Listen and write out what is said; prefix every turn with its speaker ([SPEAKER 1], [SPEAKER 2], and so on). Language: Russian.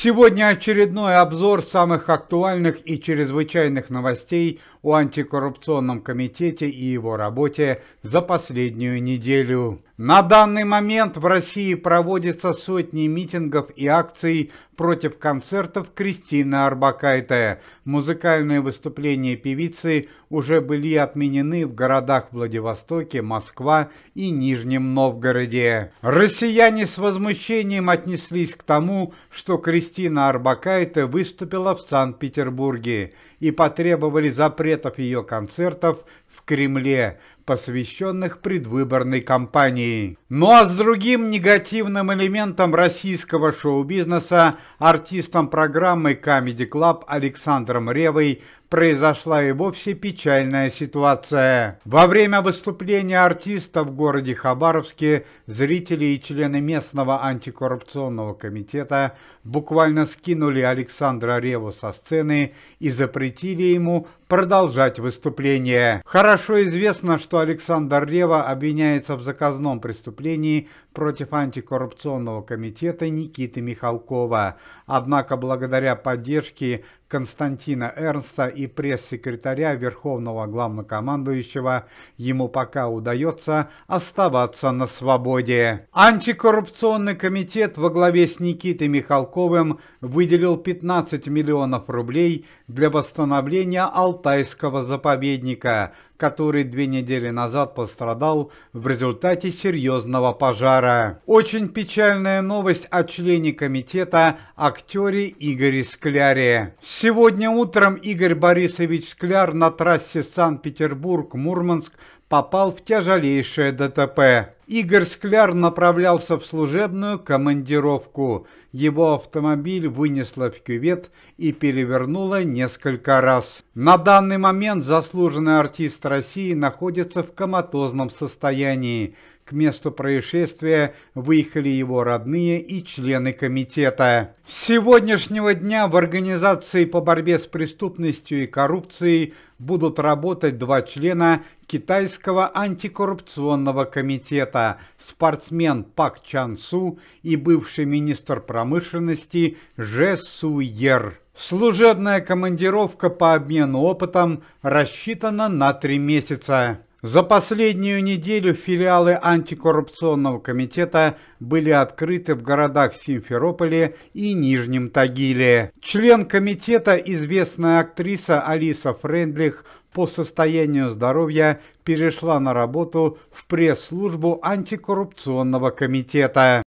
[SPEAKER 1] Сегодня очередной обзор самых актуальных и чрезвычайных новостей о антикоррупционном комитете и его работе за последнюю неделю. На данный момент в России проводятся сотни митингов и акций против концертов Кристины Арбакайте. Музыкальные выступления певицы уже были отменены в городах Владивостоке, Москва и Нижнем Новгороде. Россияне с возмущением отнеслись к тому, что Кристина Арбакайте выступила в Санкт-Петербурге и потребовали запретов ее концертов в Кремле посвященных предвыборной кампании. Ну а с другим негативным элементом российского шоу-бизнеса, артистом программы Comedy Club Александром Ревой произошла и вовсе печальная ситуация. Во время выступления артиста в городе Хабаровске зрители и члены местного антикоррупционного комитета буквально скинули Александра Реву со сцены и запретили ему продолжать выступление. Хорошо известно, что Александр Лева обвиняется в заказном преступлении против антикоррупционного комитета Никиты Михалкова. Однако благодаря поддержке Константина Эрнста и пресс-секретаря Верховного Главнокомандующего ему пока удается оставаться на свободе. Антикоррупционный комитет во главе с Никитой Михалковым выделил 15 миллионов рублей для восстановления Алтайского заповедника – который две недели назад пострадал в результате серьезного пожара. Очень печальная новость о члене комитета актере Игоре Скляре. Сегодня утром Игорь Борисович Скляр на трассе Санкт-Петербург-Мурманск попал в тяжелейшее ДТП. Игорь Скляр направлялся в служебную командировку. Его автомобиль вынесло в кювет и перевернуло несколько раз. На данный момент заслуженный артист России находится в коматозном состоянии. К месту происшествия выехали его родные и члены комитета. С сегодняшнего дня в организации по борьбе с преступностью и коррупцией будут работать два члена Китайского антикоррупционного комитета, спортсмен Пак Чан Су и бывший министр промышленности Же Суер. Служебная командировка по обмену опытом рассчитана на три месяца. За последнюю неделю филиалы антикоррупционного комитета были открыты в городах Симферополе и Нижнем Тагиле. Член комитета, известная актриса Алиса Френдлих, по состоянию здоровья перешла на работу в пресс-службу антикоррупционного комитета.